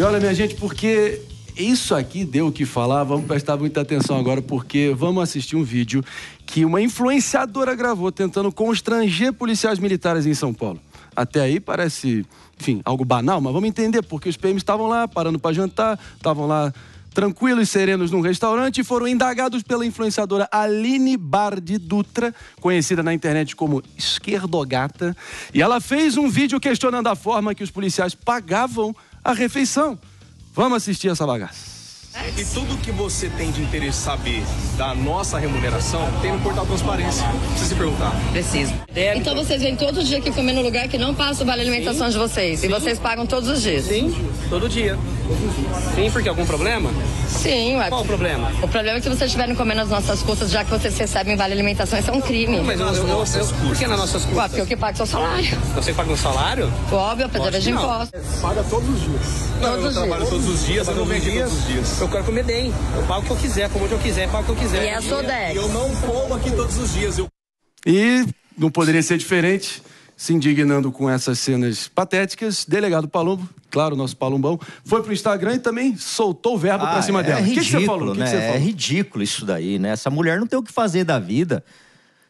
E olha, minha gente, porque isso aqui deu o que falar, vamos prestar muita atenção agora, porque vamos assistir um vídeo que uma influenciadora gravou tentando constranger policiais militares em São Paulo. Até aí parece, enfim, algo banal, mas vamos entender, porque os PMs estavam lá parando para jantar, estavam lá tranquilos e serenos num restaurante e foram indagados pela influenciadora Aline Bardi Dutra, conhecida na internet como Esquerdogata. E ela fez um vídeo questionando a forma que os policiais pagavam a refeição. Vamos assistir essa bagaça. E tudo que você tem de interesse saber da nossa remuneração tem no portal Transparência. Precisa se perguntar. Preciso. Então vocês vêm todo dia aqui comer no lugar que não passa o vale alimentação Sim. de vocês. Sim. E vocês pagam todos os dias. Sim, todo dia. Sim, porque algum problema? Sim, ué. Qual o problema? O problema é que vocês estiverem comendo as nossas custas, já que vocês recebem vale alimentação, isso é um crime. Não, mas nas nossas custas. por que nas nossas custas? Ué, porque eu que pago seu salário. Você paga um salário? Óbvio, apesar de impostos. Paga todos os dias. Não, todos eu trabalho todos os dias, eu não todos os dias. Eu quero comer bem. Eu pago o que eu quiser, como eu quiser, pago o que eu quiser. E é a Sodex. Eu não como aqui todos os dias. E não poderia ser diferente se indignando com essas cenas patéticas. Delegado Palumbo, claro, nosso Palumbão, foi pro Instagram e também soltou o verbo ah, pra cima é dela. Ridículo, o que, que você falou? Né? Que que né? você falou? É ridículo isso daí, né? Essa mulher não tem o que fazer da vida.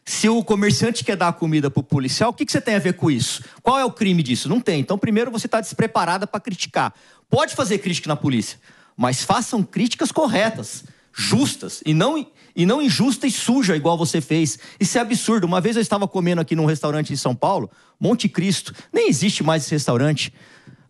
Se o comerciante quer dar comida pro policial, o que, que você tem a ver com isso? Qual é o crime disso? Não tem. Então, primeiro, você está despreparada para criticar. Pode fazer crítica na polícia, mas façam críticas corretas, justas, e não e não injusta e suja, igual você fez. Isso é absurdo. Uma vez eu estava comendo aqui num restaurante em São Paulo, Monte Cristo. Nem existe mais esse restaurante.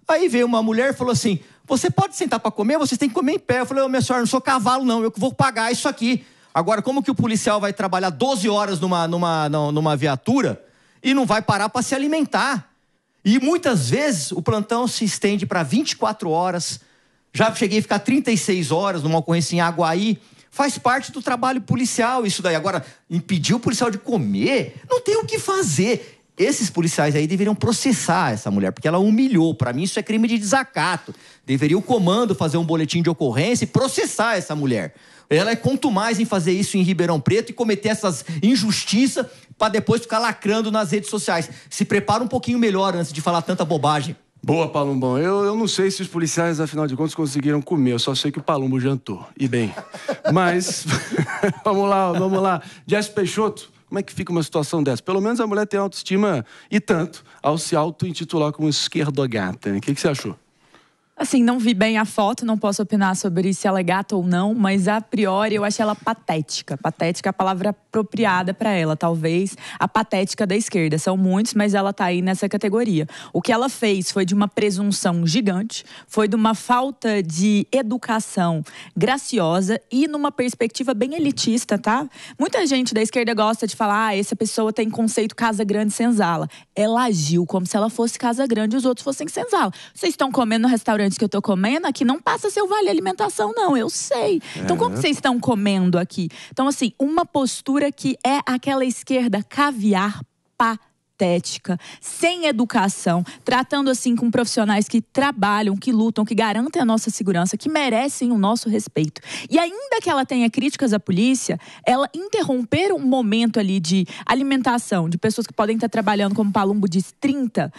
Aí veio uma mulher e falou assim: Você pode sentar para comer? você tem que comer em pé. Eu falei: oh, Minha senhora, não sou cavalo, não. Eu vou pagar isso aqui. Agora, como que o policial vai trabalhar 12 horas numa, numa, numa viatura e não vai parar para se alimentar? E muitas vezes o plantão se estende para 24 horas. Já cheguei a ficar 36 horas numa ocorrência em Aguaí, Faz parte do trabalho policial isso daí. Agora, impedir o policial de comer, não tem o que fazer. Esses policiais aí deveriam processar essa mulher, porque ela humilhou. Para mim, isso é crime de desacato. Deveria o comando fazer um boletim de ocorrência e processar essa mulher. Ela é contumaz em fazer isso em Ribeirão Preto e cometer essas injustiças para depois ficar lacrando nas redes sociais. Se prepara um pouquinho melhor antes de falar tanta bobagem. Boa, Palumbão. Eu, eu não sei se os policiais, afinal de contas, conseguiram comer. Eu só sei que o Palumbo jantou. E bem. Mas, vamos lá, vamos lá. Jess Peixoto, como é que fica uma situação dessa? Pelo menos a mulher tem autoestima e tanto ao se auto-intitular como esquerdogata. O que, que você achou? Assim, não vi bem a foto, não posso opinar sobre se ela é gata ou não, mas a priori eu achei ela patética. Patética é a palavra apropriada para ela, talvez a patética da esquerda. São muitos, mas ela tá aí nessa categoria. O que ela fez foi de uma presunção gigante, foi de uma falta de educação graciosa e numa perspectiva bem elitista, tá? Muita gente da esquerda gosta de falar: ah, essa pessoa tem conceito casa grande senzala. Ela agiu como se ela fosse casa grande e os outros fossem senzala. Vocês estão comendo no restaurante restaurantes que eu tô comendo aqui não passa seu vale alimentação, não, eu sei. Então, é. como vocês estão comendo aqui? Então, assim, uma postura que é aquela esquerda caviar pá estética, sem educação, tratando assim com profissionais que trabalham, que lutam, que garantem a nossa segurança, que merecem o nosso respeito. E ainda que ela tenha críticas à polícia, ela interromper um momento ali de alimentação de pessoas que podem estar trabalhando, como o Palumbo diz, 30,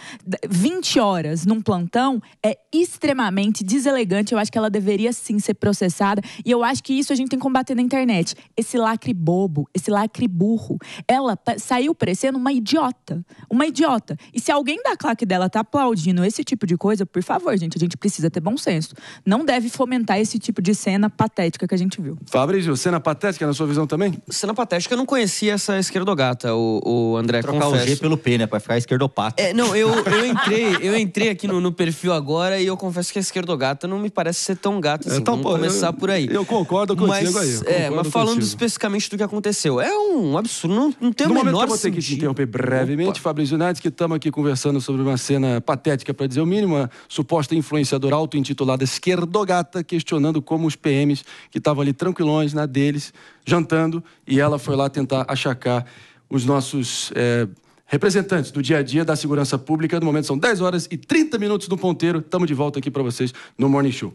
20 horas num plantão é extremamente deselegante. Eu acho que ela deveria sim ser processada. E eu acho que isso a gente tem que combater na internet. Esse lacre bobo, esse lacre burro. Ela saiu parecendo uma idiota uma idiota. E se alguém da claque dela tá aplaudindo esse tipo de coisa, por favor, gente, a gente precisa ter bom senso. Não deve fomentar esse tipo de cena patética que a gente viu. Fabrício, cena patética na sua visão também? Cena patética, eu não conhecia essa esquerdogata, o, o André Trocar confesso. o G pelo P, né? Pra ficar esquerdopata. É, não, eu, eu entrei, eu entrei aqui no, no perfil agora e eu confesso que a esquerdogata não me parece ser tão gata é, assim. É, Vamos pô, começar eu, por aí. Eu concordo com aí. é, mas falando contigo. especificamente do que aconteceu, é um absurdo, não, não tem o menor que eu vou ter que te interromper brevemente, Fabrício Nades, que estamos aqui conversando sobre uma cena patética, para dizer o mínimo, uma suposta influenciadora auto-intitulada esquerdogata, questionando como os PMs que estavam ali tranquilões na deles, jantando, e ela foi lá tentar achacar os nossos é, representantes do dia a dia da segurança pública. No momento são 10 horas e 30 minutos do ponteiro. Estamos de volta aqui para vocês no Morning Show.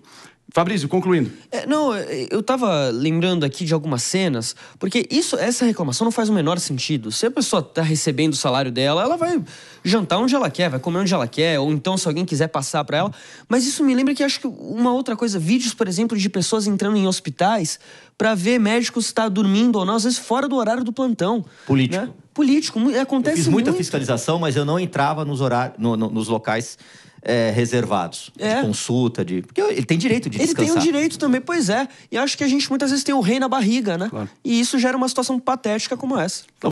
Fabrício, concluindo. É, não, eu tava lembrando aqui de algumas cenas, porque isso, essa reclamação não faz o menor sentido. Se a pessoa tá recebendo o salário dela, ela vai jantar onde ela quer, vai comer onde ela quer, ou então se alguém quiser passar para ela. Mas isso me lembra que acho que uma outra coisa, vídeos, por exemplo, de pessoas entrando em hospitais para ver médicos estar tá dormindo ou não, às vezes fora do horário do plantão. Político. Né? Político, acontece eu fiz muita muito. fiscalização, mas eu não entrava nos horários, no, no, nos locais é, reservados. É. De consulta, de. Porque ele tem direito de ele descansar. Ele tem o um direito também, pois é. E acho que a gente muitas vezes tem o rei na barriga, né? Claro. E isso gera uma situação patética como essa. Então,